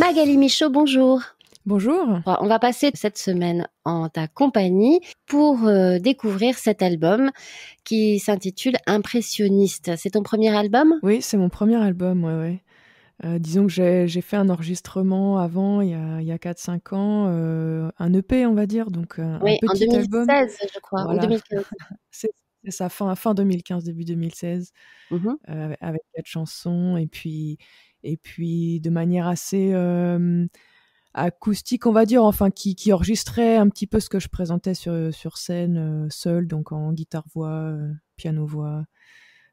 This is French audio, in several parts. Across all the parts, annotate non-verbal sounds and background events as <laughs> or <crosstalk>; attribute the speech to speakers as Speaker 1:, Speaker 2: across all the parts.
Speaker 1: Magali Michaud, bonjour. Bonjour. On va passer cette semaine en ta compagnie pour euh, découvrir cet album qui s'intitule Impressionniste. C'est ton premier
Speaker 2: album Oui, c'est mon premier album, oui, euh, disons que j'ai fait un enregistrement avant, il y a, a 4-5 ans, euh, un EP, on va dire, donc oui, en 2016,
Speaker 1: je crois, <laughs>
Speaker 2: c'est ça, fin, 2015, début 2016, mhm. avec quatre chansons, et puis et puis de manière assez acoustique, on va dire, enfin qui, qui, enregistrait un petit peu ce que je présentais sur, sur scène euh, seul, donc en guitare-voix, euh, piano-voix.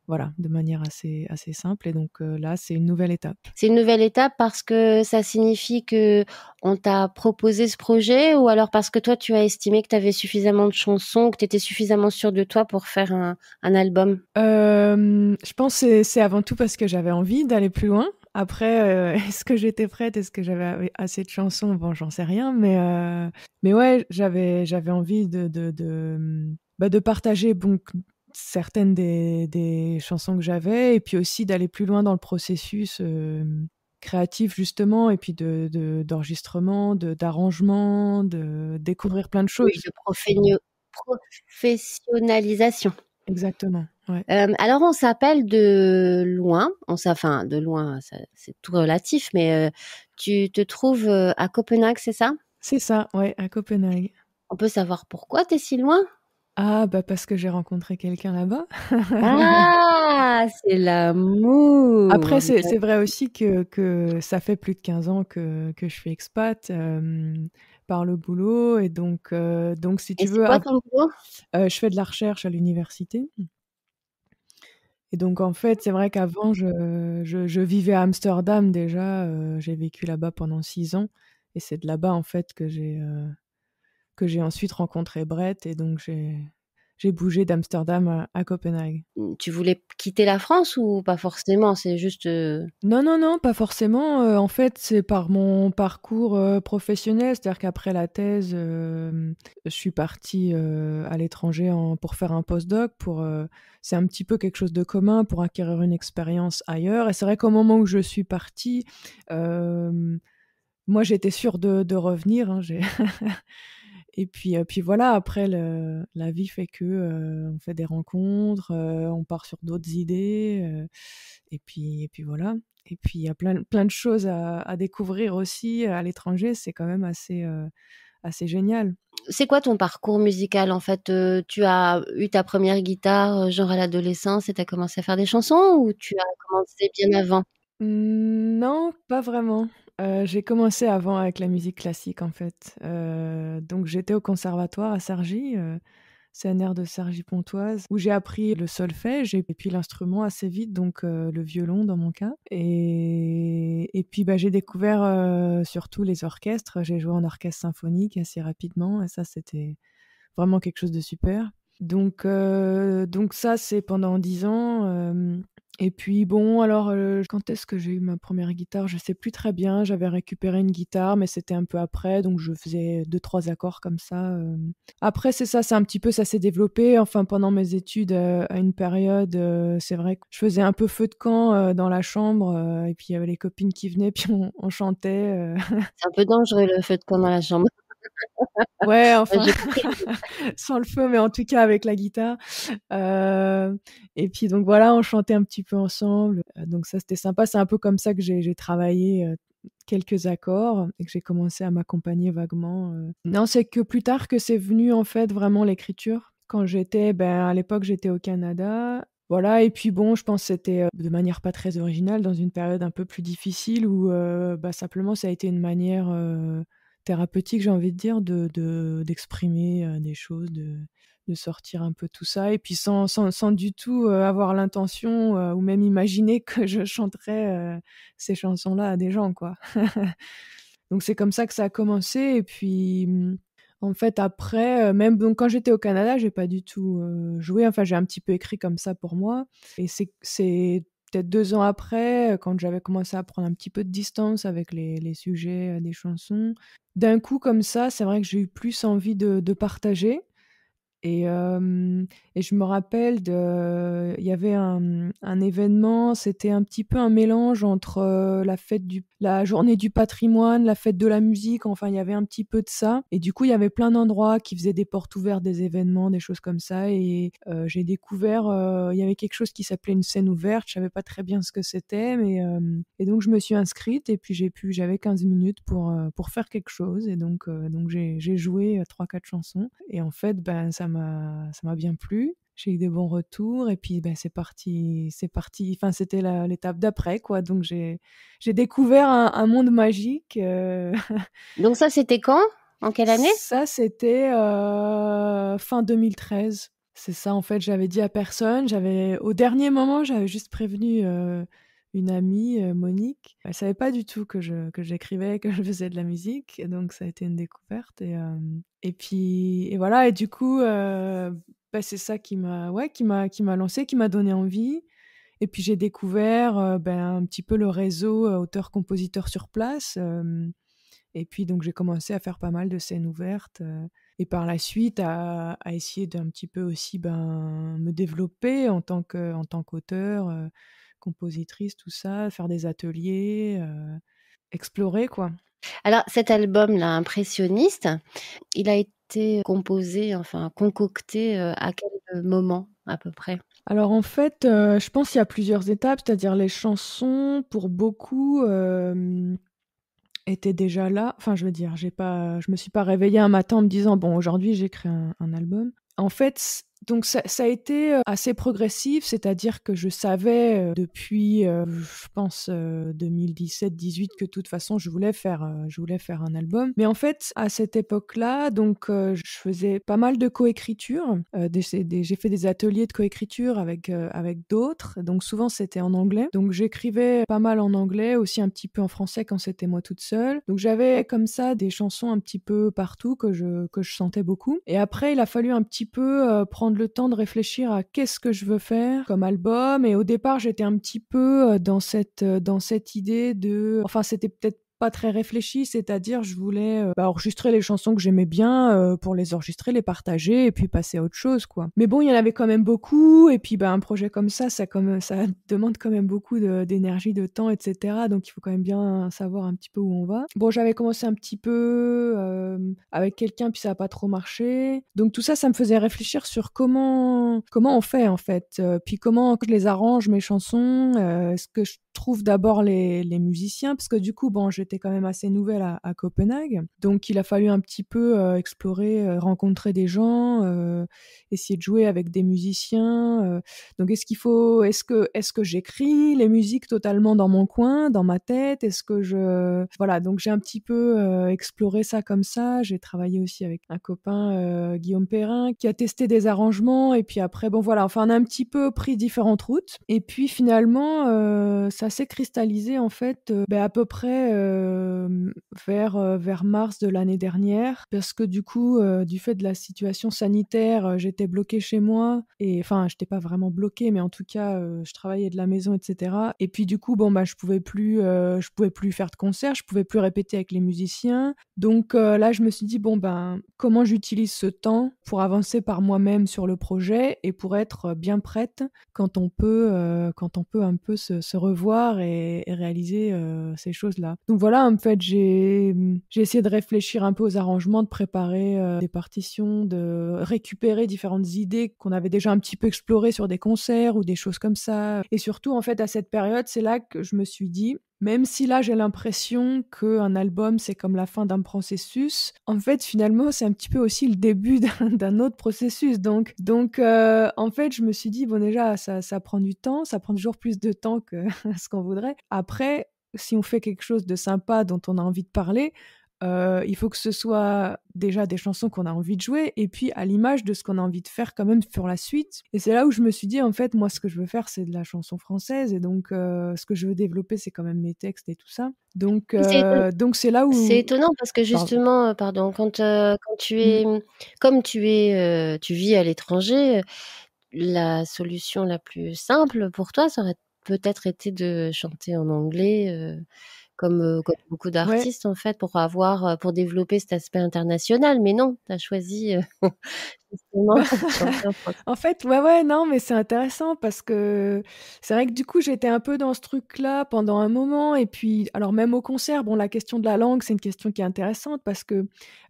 Speaker 2: Voilà, de manière assez, assez simple. Et donc euh, là, c'est une nouvelle étape.
Speaker 1: C'est une nouvelle étape parce que ça signifie que on t'a proposé ce projet ou alors parce que toi, tu as estimé que tu avais suffisamment de
Speaker 2: chansons, que tu étais suffisamment sûr de toi pour faire un, un album Je pense que c'est avant tout parce que j'avais envie d'aller plus loin. Après, euh, <laughs> est-ce que j'étais prête Est-ce que j'avais assez de chansons Bon, j'en sais rien, mais, euh, mais ouais, j'avais, j'avais envie de, de, de, bah, partager bon, certaines des, des chansons que j'avais et puis aussi d'aller plus loin dans le processus euh, créatif, justement, et puis de, d'enregistrement, de, d'arrangement, de, de découvrir plein de choses. Oui, de professionnalisation. Exactement. Euh, alors on s'appelle de
Speaker 1: loin, enfin de loin, c'est tout relatif, mais euh, tu te trouves
Speaker 2: euh, à Copenhague, c'est ça C'est ça, ouais, à Copenhague. On peut savoir pourquoi tu es si loin Ah bah parce que j'ai rencontré quelqu'un là-bas. ah, <laughs> c'est l'amour. Après c'est vrai aussi que, ça fait plus de 15 ans que, je fais expat. par le boulot et donc donc si tu veux quoi, ton je fais de la recherche à l'université et donc, en fait, c'est vrai qu'avant, je, vivais à Amsterdam déjà. Euh, j'ai vécu là-bas pendant six ans. Et c'est de là-bas, en fait, que j'ai, euh, que j'ai ensuite rencontré Brett. Et donc, j'ai, j'ai bougé d'Amsterdam à Copenhague. Mmh, tu voulais quitter la France ou pas forcément C'est juste. Euh, non, non, non, pas forcément. Euh, en fait, c'est par mon parcours euh, professionnel. C'est-à-dire qu'après la thèse, je suis partie à l'étranger pour faire un postdoc. Pour, c'est un petit peu quelque chose de commun pour acquérir une expérience ailleurs. Et c'est vrai qu'au moment où je suis partie, moi, j'étais sûre de, de revenir. Hein, j'ai. <laughs> Et euh, puis, voilà, après, la vie fait que euh, on fait des rencontres, euh, on part sur d'autres idées, et, puis, et puis voilà. Et puis, il y a plein, de choses à, découvrir aussi à l'étranger, c'est quand même assez génial. C'est quoi ton parcours musical en
Speaker 1: fait Tu as eu ta première guitare genre à l'adolescence et tu as commencé à faire des chansons ou tu as commencé bien avant
Speaker 2: mmh, Non, pas vraiment. Euh, j'ai commencé avant avec la musique classique en fait. Euh, donc j'étais au conservatoire à C'est un CNR de sergy pontoise où j'ai appris le solfège et puis l'instrument assez vite, donc euh, le violon dans mon cas. Et, et puis bah, j'ai découvert surtout les orchestres. J'ai joué en orchestre symphonique assez rapidement et ça c'était vraiment quelque chose de super. Donc, donc ça c'est pendant dix ans. Et puis bon, alors euh, quand est-ce que j'ai eu ma première guitare Je sais plus très bien. J'avais récupéré une guitare, mais c'était un peu après, donc je faisais deux trois accords comme ça. Euh. Après, c'est ça, c'est un petit peu ça s'est développé. Enfin, pendant mes études, euh, à une période, c'est vrai que je faisais un peu feu de camp dans la chambre, et puis il y avait les copines qui venaient, <laughs> puis on, on chantait. c'est un peu dangereux le feu de camp dans la chambre ouais, enfin, <laughs> sans le feu, mais en tout cas avec la guitare. Euh, et puis donc voilà, on chantait un petit peu ensemble. Euh, donc ça, c'était sympa. C'est un peu comme ça que j'ai travaillé euh, quelques accords et que j'ai commencé à m'accompagner vaguement. Non, c'est que plus tard que c'est venu en fait vraiment l'écriture. Quand j'étais, ben, à l'époque j'étais au Canada voilà, et puis bon, je pense que c'était de manière pas très originale, dans une période un peu plus difficile où bah, simplement ça a été une manière thérapeutique, j'ai envie de dire, d'exprimer euh, des choses, de, de sortir un peu tout ça, et puis sans, du tout euh, avoir l'intention euh, ou même imaginer que je chanterais ces chansons-là à des gens, quoi. <laughs> donc c'est comme ça que ça a commencé, et puis mm, en fait après même donc quand j'étais au Canada j'ai pas du tout joué enfin j'ai un petit peu écrit comme ça pour moi et c'est peut-être deux ans après, euh, quand j'avais commencé à prendre un petit peu de distance avec les, sujets euh, des chansons, d'un coup comme ça, c'est vrai que j'ai eu plus envie de partager. Euh, et, je me rappelle, de, il y avait un, événement, c'était un petit peu un mélange entre euh, la fête du, la journée du patrimoine, la fête de la musique, enfin il y avait un petit peu de ça. Et du coup, il y avait plein d'endroits qui faisaient des portes ouvertes, des événements, des choses comme ça. Et euh, j'ai découvert, il y avait quelque chose qui s'appelait une scène ouverte, je ne savais pas très bien ce que c'était, mais et donc je me suis inscrite et puis j'ai pu, j'avais 15 minutes pour pour faire quelque chose et donc donc j'ai joué trois quatre chansons et en fait ben ça m'a ça m'a bien plu. J'ai eu des bons retours et puis ben, c'est parti, c'est parti. Enfin, c'était l'étape d'après quoi. Donc j'ai j'ai découvert un, monde magique. Euh. <laughs> Donc ça c'était quand En quelle année Ça c'était euh, fin 2013. C'est ça en fait. J'avais dit à personne. J'avais au dernier moment j'avais juste prévenu euh, une amie, euh, Monique. Elle savait pas du tout que je que j'écrivais, que je faisais de la musique, et donc ça a été une découverte. Et, euh, et puis et voilà. Et du coup, euh, bah, c'est ça qui m'a ouais qui m'a qui m'a lancé, qui m'a donné envie. Et puis j'ai découvert ben, un petit peu le réseau auteur-compositeur sur place. et puis donc j'ai commencé à faire pas mal de scènes ouvertes et par la suite à, à essayer d'un petit peu aussi ben, me développer en tant que en tant qu'auteur compositrice, tout ça, faire des ateliers, euh, explorer quoi. Alors cet
Speaker 1: album là, impressionniste, il a été composé, enfin concocté
Speaker 2: euh, à quel euh, moment à peu près alors en fait, je pense qu'il y a plusieurs étapes, c'est-à-dire les chansons, pour beaucoup, étaient déjà là. Enfin, je veux dire, j'ai pas, je me suis pas réveillée un matin en me disant bon, aujourd'hui j'écris un, un, album. En fait, donc ça, ça, a été euh, assez progressif, c'est-à-dire que je savais euh, depuis, euh, je pense, 2017-18 que de toute façon je voulais faire, je voulais faire un album. Mais en fait, à cette époque-là, donc je faisais pas mal de coécriture. j'ai fait des ateliers de coécriture avec avec d'autres. Donc souvent c'était en anglais. Donc j'écrivais pas mal en anglais, aussi un petit peu en français quand c'était moi toute seule. Donc j'avais comme ça des chansons un petit peu partout que je que je sentais beaucoup. Et après il a fallu un petit peu prendre le temps de réfléchir à qu'est-ce que je veux faire comme album. Et au départ, j'étais un petit peu euh, dans cette, euh, dans cette idée de, enfin, c'était peut-être pas très réfléchi, c'est-à-dire je voulais euh, bah, enregistrer les chansons que j'aimais bien euh, pour les enregistrer, les partager et puis passer à autre chose quoi. Mais bon, il y en avait quand même beaucoup et puis bah, un projet comme ça, ça comme ça demande quand même beaucoup d'énergie, de, temps, etc. Donc il faut quand même bien savoir un petit peu où on va. Bon, j'avais commencé un petit peu euh, avec quelqu'un puis ça a pas trop marché. Donc tout ça, ça me faisait réfléchir sur comment comment on fait en fait, puis comment je les arrange mes chansons, est-ce que je trouve d'abord les, les musiciens parce que du coup bon j'ai quand même assez nouvelle à, Copenhague. Donc il a fallu un petit peu euh, explorer, euh, rencontrer des gens, euh, essayer de jouer avec des musiciens. Donc est-ce qu'il faut, est-ce que, est-ce que j'écris les musiques totalement dans mon coin, dans ma tête Est-ce que je, voilà. Donc j'ai un petit peu exploré ça comme ça. J'ai travaillé aussi avec un copain Guillaume Perrin qui a testé des arrangements et puis après bon voilà. Enfin on a un petit peu pris différentes routes et puis finalement ça s'est cristallisé en fait ben, à peu près euh, euh, vers, mars de l'année dernière, parce que du coup, euh, du fait de la situation sanitaire, j'étais bloquée chez moi, et enfin, j'étais pas vraiment bloquée, mais en tout cas, je travaillais de la maison, etc. Et puis du coup, bon, bah, je pouvais plus, je pouvais plus faire de concert je pouvais plus répéter avec les musiciens. Donc là, je me suis dit, bon, ben, comment j'utilise ce temps pour avancer par moi-même sur le projet et pour être bien prête quand on peut, quand on peut un peu se, revoir et, et réaliser ces choses-là. Donc voilà, voilà, en fait, j'ai essayé de réfléchir un peu aux arrangements, de préparer euh, des partitions, de récupérer différentes idées qu'on avait déjà un petit peu explorées sur des concerts ou des choses comme ça. Et surtout, en fait, à cette période, c'est là que je me suis dit, même si là j'ai l'impression qu'un album c'est comme la fin d'un processus, en fait finalement c'est un petit peu aussi le début <laughs> d'un autre processus. Donc, donc euh, en fait je me suis dit bon déjà ça, ça prend du temps, ça prend toujours plus de temps que <laughs> ce qu'on voudrait. Après si on fait quelque chose de sympa dont on a envie de parler, euh, il faut que ce soit déjà des chansons qu'on a envie de jouer et puis à l'image de ce qu'on a envie de faire quand même pour la suite. Et c'est là où je me suis dit, en fait, moi, ce que je veux faire, c'est de la chanson française et donc euh, ce que je veux développer, c'est quand même mes textes et tout ça. Donc, euh, c'est là où. C'est étonnant parce que justement,
Speaker 1: pardon, quand, tu mmh. es. Mmh, comme tu, es, tu vis à l'étranger, la solution la plus simple pour toi, ça aurait peut-être été de chanter en anglais comme, beaucoup d'artistes en fait pour avoir pour développer cet aspect international mais non tu as choisi <laughs> bah,
Speaker 2: en fait ouais ouais non mais c'est intéressant parce que c'est vrai que du coup j'étais un peu dans ce truc là pendant un moment et puis alors même au concert bon la question de la langue c'est une question qui est intéressante parce que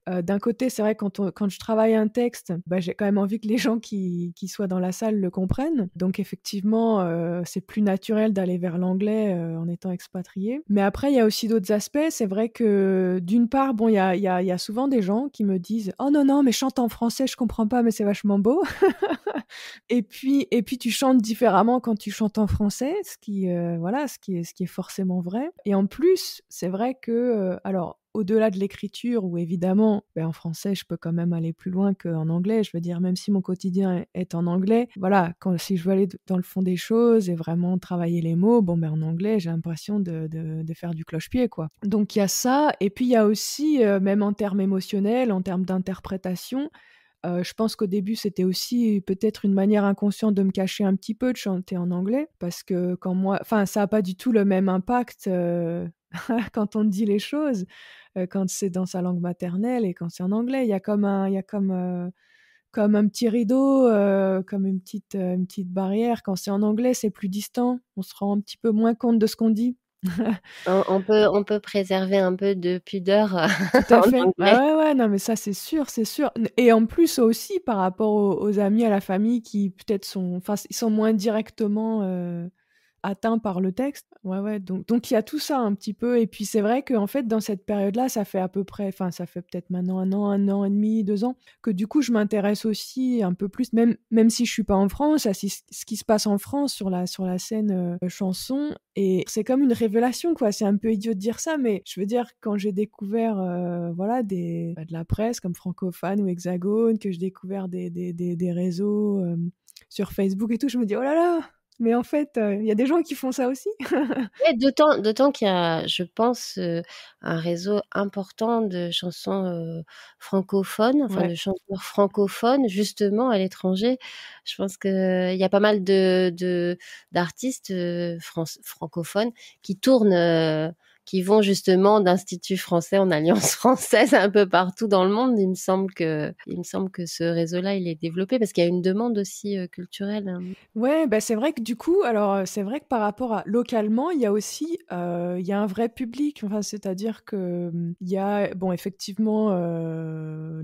Speaker 2: d'un côté c'est vrai quand quand je travaille un texte bah, j'ai quand même envie que les gens qui, qui soient dans la salle le comprennent donc effectivement c'est plus naturel d'aller vers l'anglais en étant expatrié mais après il y a aussi d'autres aspects. C'est vrai que d'une part, bon, il y a, y, y a, souvent des gens qui me disent Oh non, non, mais chante en français, je comprends pas, mais c'est vachement beau. <laughs> et, puis, et puis, tu chantes différemment quand tu chantes en français, ce qui, euh, voilà, ce qui, est, ce qui est forcément vrai. Et en plus, c'est vrai que, euh, alors, au-delà de l'écriture, où évidemment, ben, en français, je peux quand même aller plus loin qu'en anglais. Je veux dire, même si mon quotidien est en anglais, voilà, quand, si je veux aller dans le fond des choses et vraiment travailler les mots, bon, ben, en anglais, j'ai l'impression de, faire du cloche-pied, quoi. Donc, il y a ça. Et puis, il y a aussi, euh, même en termes émotionnels, en termes d'interprétation, euh, je pense qu'au début, c'était aussi peut-être une manière inconsciente de me cacher un petit peu de chanter en anglais, parce que quand moi, enfin, ça n'a pas du tout le même impact euh, <laughs> quand on dit les choses, quand c'est dans sa langue maternelle et quand c'est en anglais. Il y a comme un, il y a comme, comme un petit rideau, comme une petite, une petite barrière. Quand c'est en anglais, c'est plus distant. On se rend un petit peu moins compte de ce qu'on dit. <laughs> on, peut, on peut préserver un peu de pudeur. Tout <laughs> à fait. ouais, ouais, non, mais ça, c'est sûr, c'est sûr. Et en plus aussi, par rapport aux, aux, amis, à la famille, qui peut-être sont, ils sont moins directement atteint par le texte. Ouais, ouais. Donc, donc il y a tout ça un petit peu. Et puis c'est vrai que en fait, dans cette période-là, ça fait à peu près, enfin, ça fait peut-être maintenant un an, un an et demi, deux ans, que du coup, je m'intéresse aussi un peu plus, même, même si je suis pas en France, à ce qui se passe en France sur la, sur la scène euh, chanson. Et c'est comme une révélation, quoi. C'est un peu idiot de dire ça, mais je veux dire, quand j'ai découvert, euh, voilà, des, bah, de la presse comme francophone ou hexagone, que j'ai découvert des, des, des, des réseaux euh, sur Facebook et tout, je me dis, oh là là! Mais en fait, il y a des gens qui font ça aussi. <laughs>
Speaker 1: d'autant, qu'il y a, je pense, un réseau important de chansons francophones, de chanteurs francophones, justement à l'étranger. Je pense qu'il y a pas mal de, d'artistes francophones qui tournent qui vont justement d'instituts français en alliance <laughs> française un peu partout dans le monde. Il me semble que, il me semble que ce réseau-là, il est développé parce
Speaker 2: qu'il y a une demande aussi euh, culturelle. Hein. Ouais, bah c'est vrai que du coup, alors euh, c'est vrai que par rapport à localement, il y a aussi, euh, il y a un vrai public. Enfin, c'est-à-dire que hum, il y a, bon, effectivement,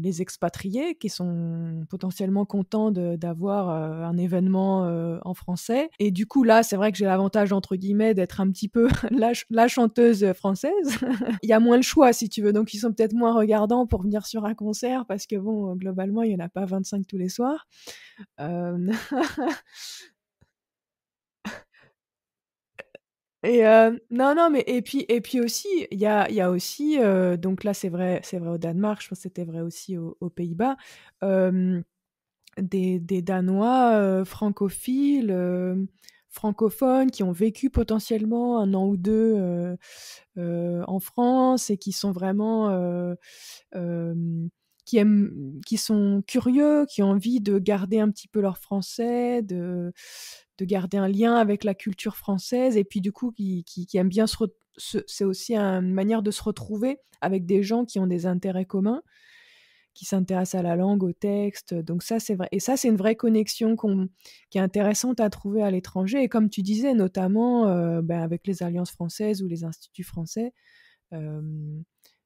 Speaker 2: les expatriés qui sont potentiellement contents d'avoir un événement en français. Et du coup, là, c'est vrai que j'ai l'avantage entre guillemets d'être un petit peu <laughs> la, la chanteuse française, <laughs> il y a moins le choix si tu veux. Donc ils sont peut-être moins regardants pour venir sur un concert parce que bon, globalement, il n'y en a pas 25 tous les soirs. Euh, <laughs> et euh, non, non, mais et puis et puis aussi, il y a, aussi euh, donc là c'est vrai c'est vrai au Danemark, je pense que c'était vrai aussi aux, Pays-Bas, des, des Danois francophiles francophones qui ont vécu potentiellement un an ou deux euh, euh, en France et qui sont vraiment euh, qui aiment, qui sont curieux, qui ont envie de garder un petit peu leur français, de, de garder un lien avec la culture française, et puis du coup qui, qui, qui aiment bien se, c'est aussi une manière de se retrouver avec des gens qui ont des intérêts communs qui s'intéressent à la langue, au texte. Donc ça, c'est vrai. Et ça, c'est une vraie connexion qui est intéressante à trouver à l'étranger. Et comme tu disais, notamment euh, ben, avec les alliances françaises ou les instituts français, euh,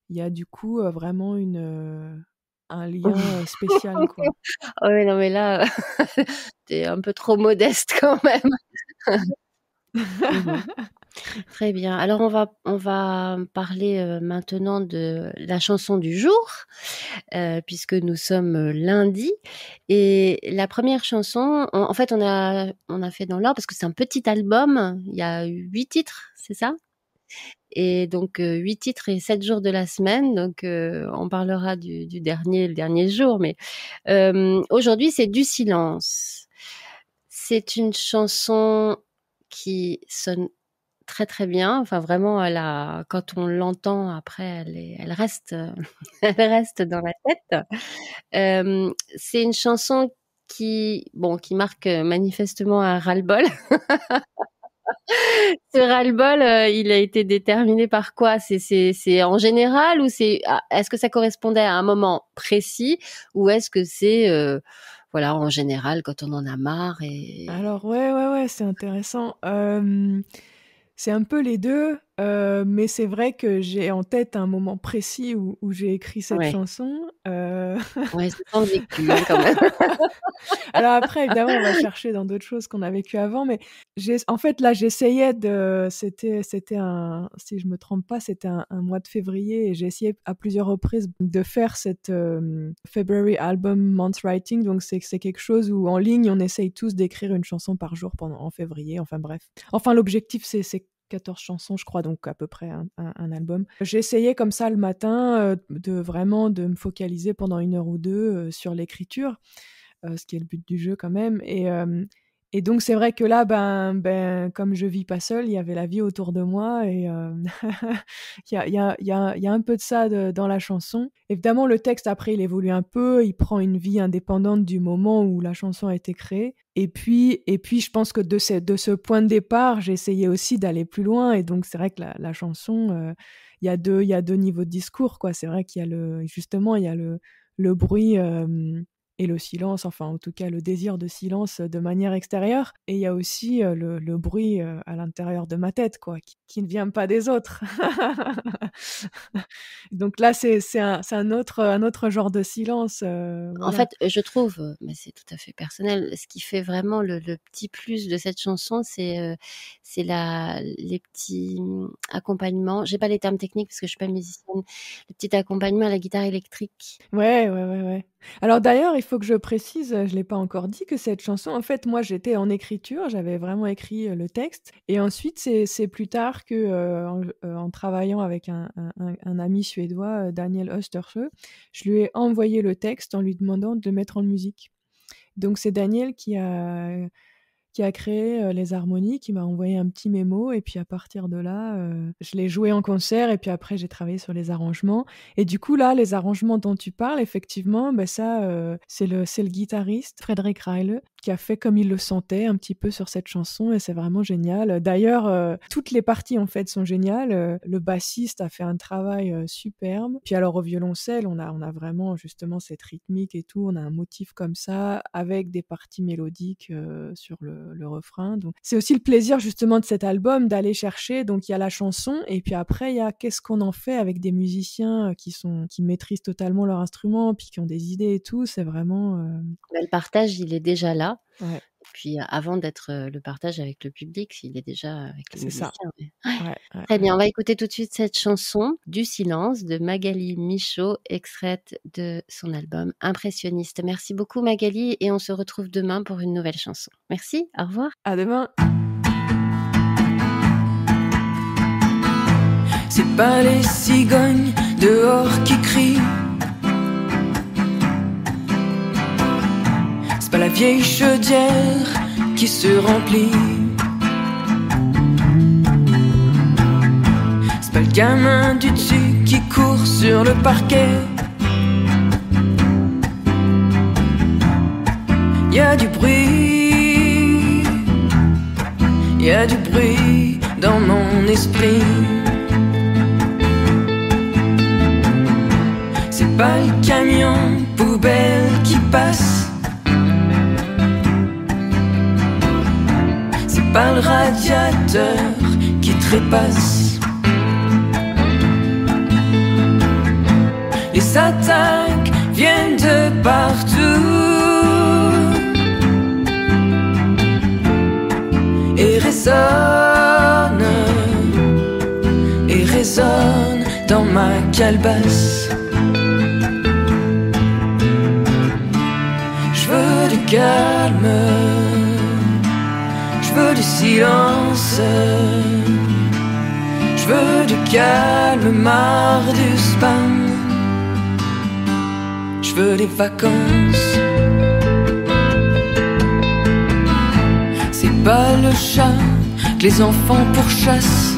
Speaker 2: il y a du coup euh, vraiment une un lien <laughs> spécial. oui, non, mais là, <laughs> t'es un
Speaker 1: peu trop modeste
Speaker 2: quand même.
Speaker 1: <laughs> Très bien. Alors on va on va parler euh, maintenant de la chanson du jour euh, puisque nous sommes euh, lundi et la première chanson en fait on a on a fait dans l'ordre parce que c'est un petit album, il y a huit titres, c'est ça et donc huit titres et sept jours de la semaine. Donc on parlera du, dernier, le dernier jour. Mais aujourd'hui c'est du silence. C'est une chanson qui sonne très très bien. Enfin vraiment, elle quand on l'entend après, elle, elle reste, <laughs> reste dans la tête. c'est une chanson qui, bon, qui marque euh, manifestement un ras-le-bol. <laughs> Ce ras-le-bol, euh, il a été déterminé par quoi C'est en général ou c'est ah, est-ce que ça correspondait à un moment précis ou est-ce que c'est euh, voilà en
Speaker 2: général quand on en a marre et alors ouais ouais ouais c'est intéressant c'est un peu les deux. Euh, mais c'est vrai que j'ai en tête un moment précis où, j'ai écrit cette chanson. Euh... <laughs> ouais, c'est vécu quand même. <laughs>
Speaker 3: Alors après, évidemment, on va
Speaker 2: chercher dans d'autres choses qu'on a vécues avant, mais en fait là, j'essayais de, c'était, c'était un, si je me trompe pas, c'était un, mois de février et j'ai essayé à plusieurs reprises de faire cette euh, February album month writing. Donc c'est quelque chose où en ligne, on essaye tous d'écrire une chanson par jour pendant en février. Enfin bref. Enfin l'objectif, c'est 14 chansons, je crois, donc à peu près un, album. J'ai album. J'essayais comme ça le matin euh, de vraiment de me focaliser pendant une heure ou deux euh, sur l'écriture, euh, ce qui est le but du jeu quand même. Et et donc c'est vrai que là, ben, ben, comme je vis pas seule, il y avait la vie autour de moi et il, y a, un peu de ça dans la chanson. Évidemment, le texte après il évolue un peu, il prend une vie indépendante du moment où la chanson a été créée. Et puis, et puis je pense que de ce, de ce point de départ, j'ai essayé aussi d'aller plus loin. Et donc c'est vrai que la, chanson, euh, il y a deux, il y a deux niveaux de discours quoi. C'est vrai qu'il y a le, justement, il y a le, le bruit. Euh, et le silence, enfin en tout cas le désir de silence euh, de manière extérieure. Et il y a aussi euh, le, bruit euh, à l'intérieur de ma tête, quoi, qui, ne vient pas des autres. <laughs> Donc là, c'est un, autre, genre de silence. En fait, je trouve, mais c'est tout à fait
Speaker 1: personnel, ce qui fait vraiment le, petit plus de cette chanson, c'est les petits mmh, accompagnements. J'ai pas les termes techniques parce que je suis pas musicienne. Le petit
Speaker 2: accompagnement à la guitare électrique. Ouais, ouais, ouais, ouais. Alors d'ailleurs, il faut que je précise, je l'ai pas encore dit, que cette chanson, en fait, moi j'étais en écriture, j'avais vraiment écrit euh, le texte, et ensuite c'est plus tard que, euh, euh, en, travaillant avec un, ami suédois, Daniel Osterfeu, je lui ai envoyé le texte en lui demandant de mettre en musique. Donc c'est Daniel qui a qui a créé euh, les harmonies, qui m'a envoyé un petit mémo. Et puis à partir de là, euh, je l'ai joué en concert. Et puis après, j'ai travaillé sur les arrangements. Et du coup, là, les arrangements dont tu parles, effectivement, ben ça, euh, c'est le, le guitariste Frédéric Reile qui a fait comme il le sentait un petit peu sur cette chanson et c'est vraiment génial. D'ailleurs, euh, toutes les parties en fait sont géniales. Euh, le bassiste a fait un travail euh, superbe. Puis alors au violoncelle, on a, on a vraiment justement cette rythmique et tout. On a un motif comme ça avec des parties mélodiques sur le, le, refrain. Donc c'est aussi le plaisir justement de cet album d'aller chercher. Donc il y a la chanson et puis après il y a qu'est-ce qu'on en fait avec des musiciens qui sont qui maîtrisent totalement leur instrument puis qui ont des idées et tout. C'est vraiment. Bah, le partage, il
Speaker 1: est déjà là puis avant d'être le partage avec le public, s'il est déjà avec les musiciens. Très bien, on va écouter tout de suite cette chanson du silence de Magali Michaud, extraite de son album Impressionniste. Merci beaucoup Magali et on se retrouve demain pour une nouvelle chanson. Merci, au revoir. À demain.
Speaker 3: C'est pas les cigognes dehors qui crient la vieille chaudière qui se remplit. C'est pas le gamin du dessus qui court sur le parquet. Y a du bruit, y a du bruit dans mon esprit. C'est pas le camion poubelle qui passe. Par le radiateur qui trépasse. Les attaques viennent de partout et résonnent et résonnent dans ma calebasse. Je veux du calme. Je veux du calme, marre du spam. Je veux des vacances. C'est pas le chat que les enfants pourchassent.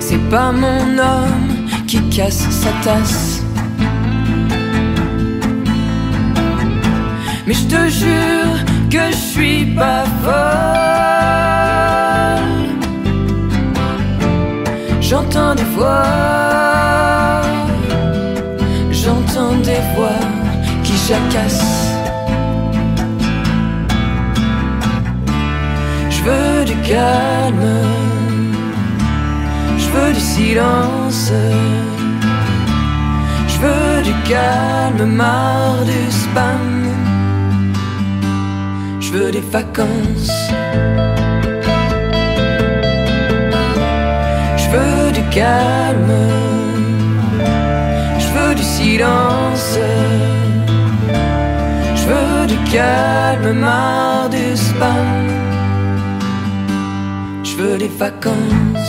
Speaker 3: C'est pas mon homme qui casse sa tasse. Mais je te jure, que je suis pas folle. J'entends des voix, j'entends des voix qui jacassent. Je veux du calme, je veux du silence. Je veux du calme, marre du spam je veux des vacances. Je veux du calme, je veux du silence. Je veux du calme, marre du spam. Je veux des vacances.